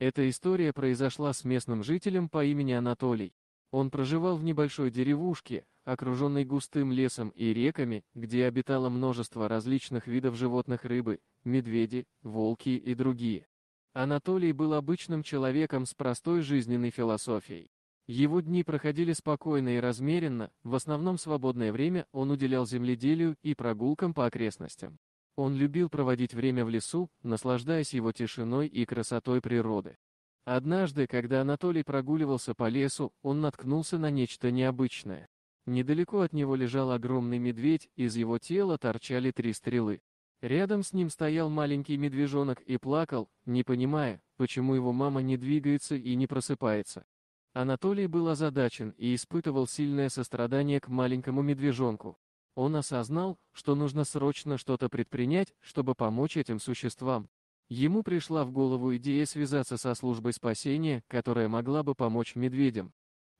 Эта история произошла с местным жителем по имени Анатолий. Он проживал в небольшой деревушке, окруженной густым лесом и реками, где обитало множество различных видов животных рыбы, медведи, волки и другие. Анатолий был обычным человеком с простой жизненной философией. Его дни проходили спокойно и размеренно, в основном свободное время он уделял земледелию и прогулкам по окрестностям. Он любил проводить время в лесу, наслаждаясь его тишиной и красотой природы. Однажды, когда Анатолий прогуливался по лесу, он наткнулся на нечто необычное. Недалеко от него лежал огромный медведь, из его тела торчали три стрелы. Рядом с ним стоял маленький медвежонок и плакал, не понимая, почему его мама не двигается и не просыпается. Анатолий был озадачен и испытывал сильное сострадание к маленькому медвежонку. Он осознал, что нужно срочно что-то предпринять, чтобы помочь этим существам. Ему пришла в голову идея связаться со службой спасения, которая могла бы помочь медведям.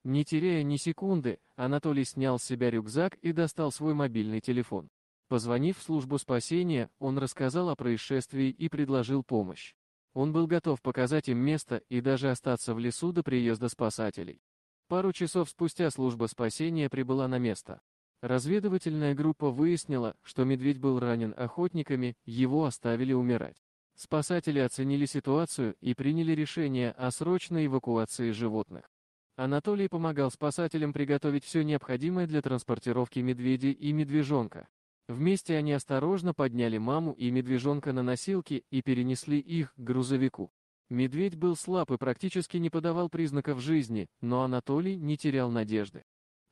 Не теряя ни секунды, Анатолий снял с себя рюкзак и достал свой мобильный телефон. Позвонив в службу спасения, он рассказал о происшествии и предложил помощь. Он был готов показать им место и даже остаться в лесу до приезда спасателей. Пару часов спустя служба спасения прибыла на место. Разведывательная группа выяснила, что медведь был ранен охотниками, его оставили умирать. Спасатели оценили ситуацию и приняли решение о срочной эвакуации животных. Анатолий помогал спасателям приготовить все необходимое для транспортировки медведя и медвежонка. Вместе они осторожно подняли маму и медвежонка на носилки и перенесли их к грузовику. Медведь был слаб и практически не подавал признаков жизни, но Анатолий не терял надежды.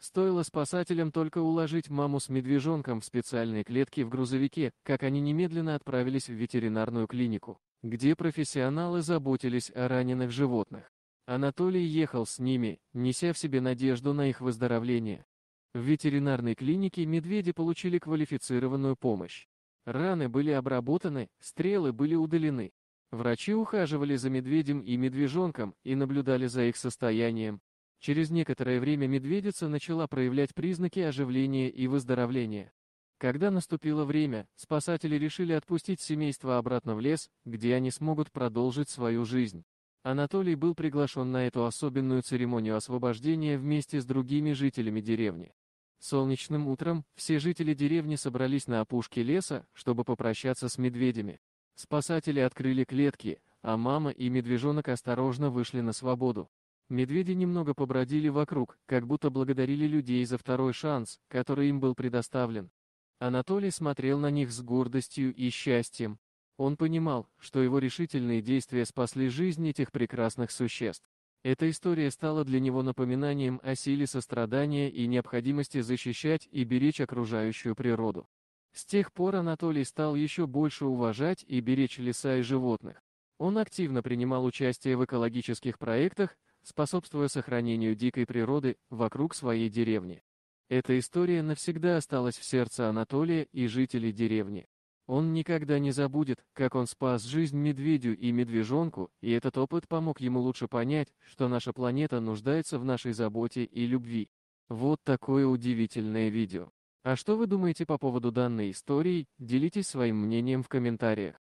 Стоило спасателям только уложить маму с медвежонком в специальной клетке в грузовике, как они немедленно отправились в ветеринарную клинику, где профессионалы заботились о раненых животных. Анатолий ехал с ними, неся в себе надежду на их выздоровление. В ветеринарной клинике медведи получили квалифицированную помощь. Раны были обработаны, стрелы были удалены. Врачи ухаживали за медведем и медвежонком и наблюдали за их состоянием, Через некоторое время медведица начала проявлять признаки оживления и выздоровления. Когда наступило время, спасатели решили отпустить семейство обратно в лес, где они смогут продолжить свою жизнь. Анатолий был приглашен на эту особенную церемонию освобождения вместе с другими жителями деревни. Солнечным утром все жители деревни собрались на опушке леса, чтобы попрощаться с медведями. Спасатели открыли клетки, а мама и медвежонок осторожно вышли на свободу. Медведи немного побродили вокруг, как будто благодарили людей за второй шанс, который им был предоставлен. Анатолий смотрел на них с гордостью и счастьем. Он понимал, что его решительные действия спасли жизнь этих прекрасных существ. Эта история стала для него напоминанием о силе сострадания и необходимости защищать и беречь окружающую природу. С тех пор Анатолий стал еще больше уважать и беречь леса и животных. Он активно принимал участие в экологических проектах, способствуя сохранению дикой природы вокруг своей деревни. Эта история навсегда осталась в сердце Анатолия и жителей деревни. Он никогда не забудет, как он спас жизнь медведю и медвежонку, и этот опыт помог ему лучше понять, что наша планета нуждается в нашей заботе и любви. Вот такое удивительное видео. А что вы думаете по поводу данной истории, делитесь своим мнением в комментариях.